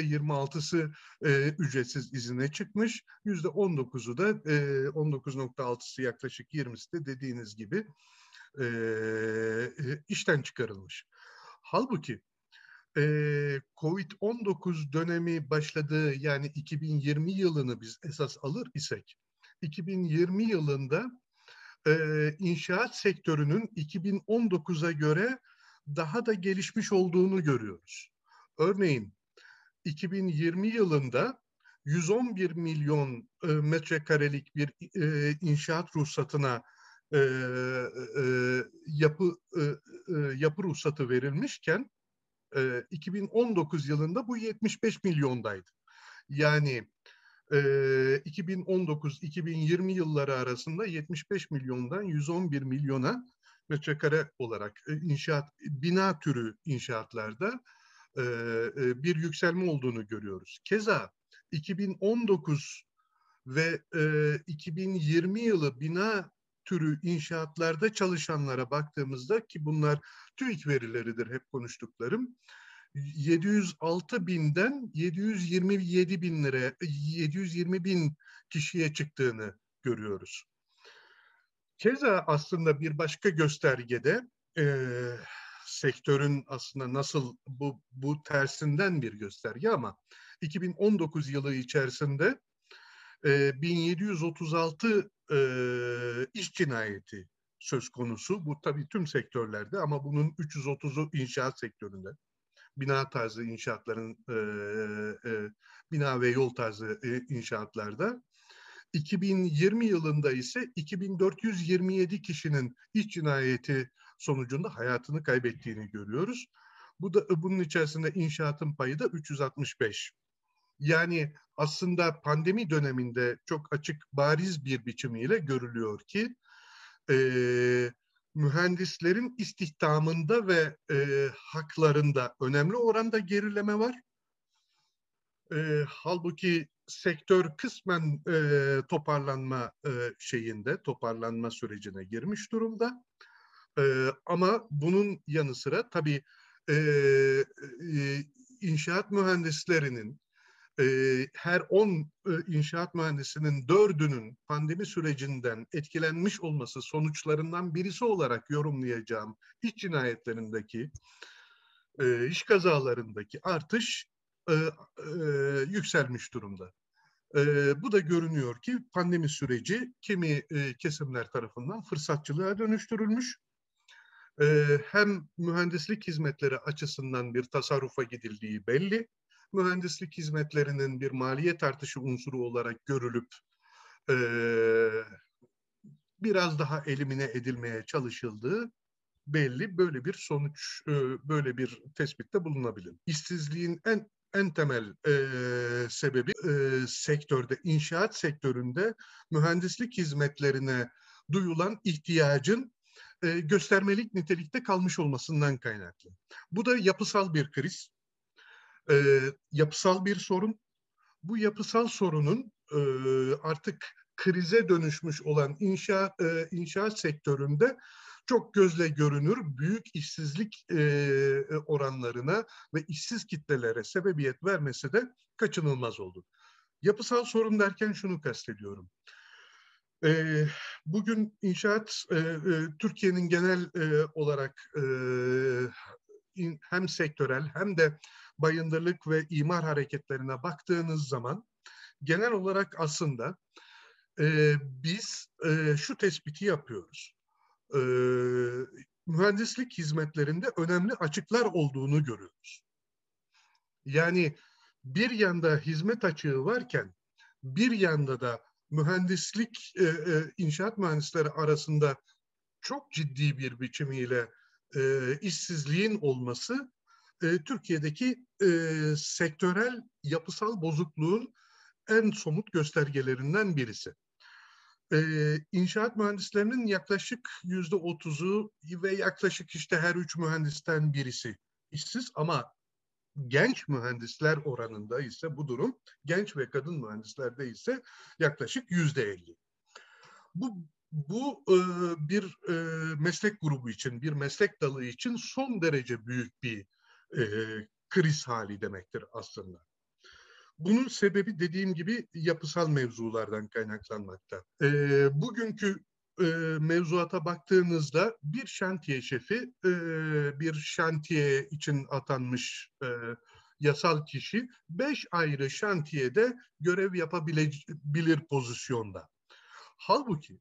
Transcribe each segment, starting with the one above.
yüzde 26'sı e, ücretsiz izine çıkmış, yüzde 19'u da e, 19.6'sı yaklaşık 20'si de dediğiniz gibi e, işten çıkarılmış. Halbuki e, Covid-19 dönemi başladığı yani 2020 yılını biz esas alır isek, 2020 yılında e, inşaat sektörünün 2019'a göre daha da gelişmiş olduğunu görüyoruz. Örneğin 2020 yılında 111 milyon e, metrekarelik bir e, inşaat ruhsatına e, e, yapı e, e, yapı ruhsatı verilmişken e, 2019 yılında bu 75 milyondaydı. Yani e, 2019-2020 yılları arasında 75 milyondan 111 milyona metrekare olarak e, inşaat bina türü inşaatlarda e, e, bir yükselme olduğunu görüyoruz. Keza 2019 ve 2020 e, yılı bina türü inşaatlarda çalışanlara baktığımızda ki bunlar TÜİK verileridir hep konuştuklarım. 706 binden 727 bin lira 720 bin kişiye çıktığını görüyoruz. Keza aslında bir başka göstergede e, sektörün aslında nasıl bu, bu tersinden bir gösterge ama 2019 yılı içerisinde e, 1736 e, iş cinayeti söz konusu. Bu tabii tüm sektörlerde ama bunun 330'u inşaat sektöründe. Bina tarzı inşaatların, e, e, bina ve yol tarzı e, inşaatlarda. 2020 yılında ise 2427 kişinin iş cinayeti sonucunda hayatını kaybettiğini görüyoruz. Bu da bunun içerisinde inşaatın payı da 365. Yani aslında pandemi döneminde çok açık bariz bir biçimiyle görülüyor ki e, mühendislerin istihdamında ve e, haklarında önemli oranda gerileme var. E, halbuki sektör kısmen e, toparlanma e, şeyinde, toparlanma sürecine girmiş durumda. E, ama bunun yanı sıra tabii e, e, inşaat mühendislerinin e, her 10 e, inşaat mühendisinin dördünün pandemi sürecinden etkilenmiş olması sonuçlarından birisi olarak yorumlayacağım iş cinayetlerindeki e, iş kazalarındaki artış e, e, yükselmiş durumda. E, bu da görünüyor ki pandemi süreci kimi e, kesimler tarafından fırsatçılığa dönüştürülmüş hem mühendislik hizmetleri açısından bir tasarrufa gidildiği belli. Mühendislik hizmetlerinin bir maliyet artışı unsuru olarak görülüp biraz daha elimine edilmeye çalışıldığı belli. Böyle bir sonuç, böyle bir tespitte bulunabilir. İşsizliğin en en temel e, sebebi e, sektörde, inşaat sektöründe mühendislik hizmetlerine duyulan ihtiyacın e, göstermelik nitelikte kalmış olmasından kaynaklı. Bu da yapısal bir kriz, e, yapısal bir sorun. Bu yapısal sorunun e, artık krize dönüşmüş olan inşa inşaat sektöründe çok gözle görünür büyük işsizlik oranlarına ve işsiz kitlelere sebebiyet vermesi de kaçınılmaz oldu. Yapısal sorun derken şunu kastediyorum. E, bugün inşaat e, e, Türkiye'nin genel e, olarak e, in, hem sektörel hem de bayındırlık ve imar hareketlerine baktığınız zaman genel olarak aslında e, biz e, şu tespiti yapıyoruz. E, mühendislik hizmetlerinde önemli açıklar olduğunu görüyoruz. Yani bir yanda hizmet açığı varken bir yanda da mühendislik, e, e, inşaat mühendisleri arasında çok ciddi bir biçimiyle e, işsizliğin olması e, Türkiye'deki e, sektörel yapısal bozukluğun en somut göstergelerinden birisi. E, inşaat mühendislerinin yaklaşık yüzde otuzu ve yaklaşık işte her üç mühendisten birisi işsiz ama genç mühendisler oranında ise bu durum genç ve kadın mühendislerde ise yaklaşık yüzde elli. Bu bu e, bir e, meslek grubu için, bir meslek dalı için son derece büyük bir e, kriz hali demektir aslında. Bunun sebebi dediğim gibi yapısal mevzulardan kaynaklanmakta. E, bugünkü e, mevzuata baktığınızda bir şantiye şefi, e, bir şantiye için atanmış e, yasal kişi beş ayrı şantiyede görev yapabilir pozisyonda. Halbuki,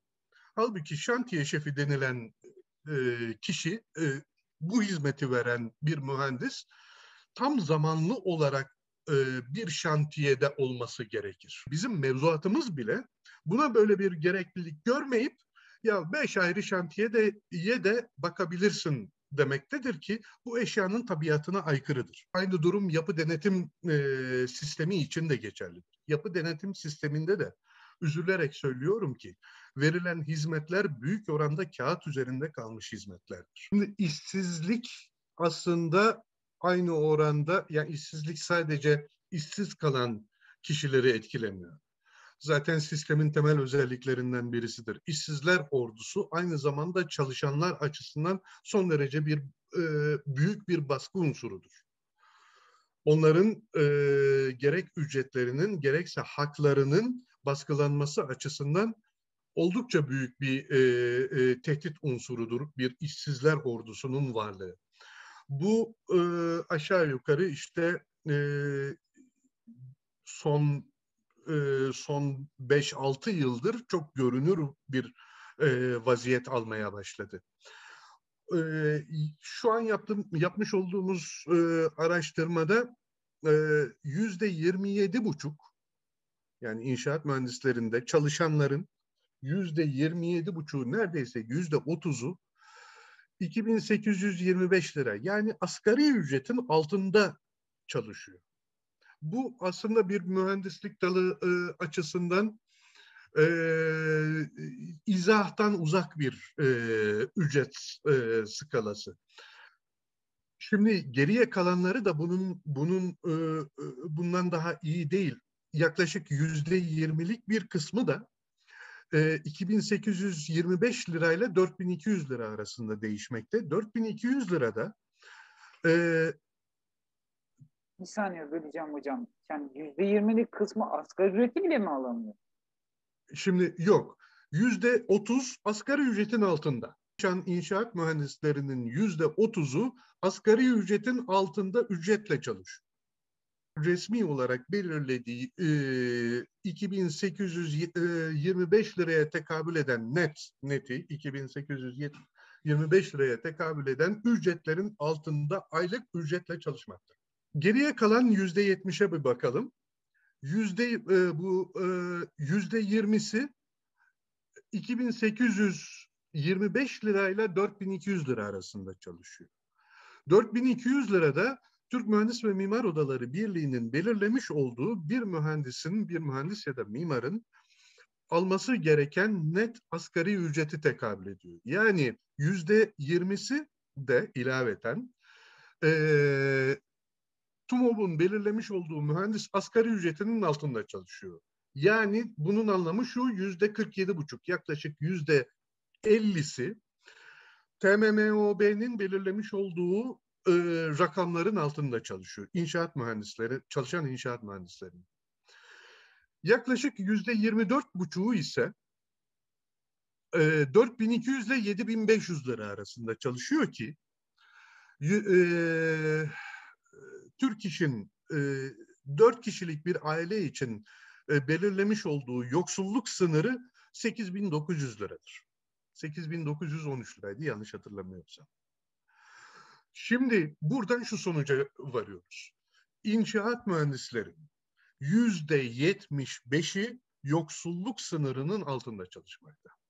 halbuki şantiye şefi denilen e, kişi, e, bu hizmeti veren bir mühendis tam zamanlı olarak e, bir şantiyede olması gerekir. Bizim mevzuatımız bile buna böyle bir gereklilik görmeyip ya beş ayrı şantiye de, ye de bakabilirsin demektedir ki bu eşyanın tabiatına aykırıdır. Aynı durum yapı denetim e, sistemi için de geçerlidir. Yapı denetim sisteminde de üzülerek söylüyorum ki verilen hizmetler büyük oranda kağıt üzerinde kalmış hizmetlerdir. Şimdi işsizlik aslında aynı oranda yani işsizlik sadece işsiz kalan kişileri etkilemiyor zaten sistemin temel özelliklerinden birisidir. İşsizler ordusu aynı zamanda çalışanlar açısından son derece bir e, büyük bir baskı unsurudur. Onların e, gerek ücretlerinin gerekse haklarının baskılanması açısından oldukça büyük bir e, e, tehdit unsurudur bir işsizler ordusunun varlığı. Bu e, aşağı yukarı işte e, son e, son 5-6 yıldır çok görünür bir e, vaziyet almaya başladı. E, şu an yaptım, yapmış olduğumuz e, araştırmada yüzde 27 buçuk yani inşaat mühendislerinde çalışanların yüzde 27 buçuğu neredeyse yüzde otuz'u 2825 lira yani asgari ücretin altında çalışıyor. Bu aslında bir mühendislik dalı e, açısından e, izahtan uzak bir e, ücret e, skalası. Şimdi geriye kalanları da bunun bunun e, e bundan daha iyi değil. Yaklaşık yüzde yirmilik bir kısmı da e, 2825 lirayla 4200 lira arasında değişmekte. 4200 lirada e, bir saniye böleceğim hocam. Yani yüzde yirmilik kısmı asgari ücreti bile mi alamıyor? Şimdi yok. Yüzde otuz asgari ücretin altında. Şu an inşaat mühendislerinin yüzde otuzu asgari ücretin altında ücretle çalış. Resmi olarak belirlediği e, 2825 liraya tekabül eden net neti 2825 liraya tekabül eden ücretlerin altında aylık ücretle çalışmaktır. Geriye kalan yüzde yetmişe bir bakalım. Yüzde e, bu e, yüzde yirmisi 2825 lirayla 4200 lira arasında çalışıyor. 4200 lirada Türk Mühendis ve Mimar Odaları Birliği'nin belirlemiş olduğu bir mühendisin, bir mühendis ya da mimarın alması gereken net asgari ücreti tekabül ediyor. Yani yüzde yirmisi de ilaveten e, TUMOB'un belirlemiş olduğu mühendis asgari ücretinin altında çalışıyor. Yani bunun anlamı şu yüzde 47 buçuk yaklaşık yüzde 50'si TMMOB'nin belirlemiş olduğu e, rakamların altında çalışıyor. İnşaat mühendisleri, çalışan inşaat mühendisleri. Yaklaşık yüzde 24 buçuğu ise e, 4200 ile 7500 lira arasında çalışıyor ki e, Türk kişinin e, dört kişilik bir aile için e, belirlemiş olduğu yoksulluk sınırı 8900 liradır. 8913 liraydı yanlış hatırlamıyorsam. Şimdi buradan şu sonuca varıyoruz. İnşaat mühendisleri yüzde yetmiş beşi yoksulluk sınırının altında çalışmaktadır.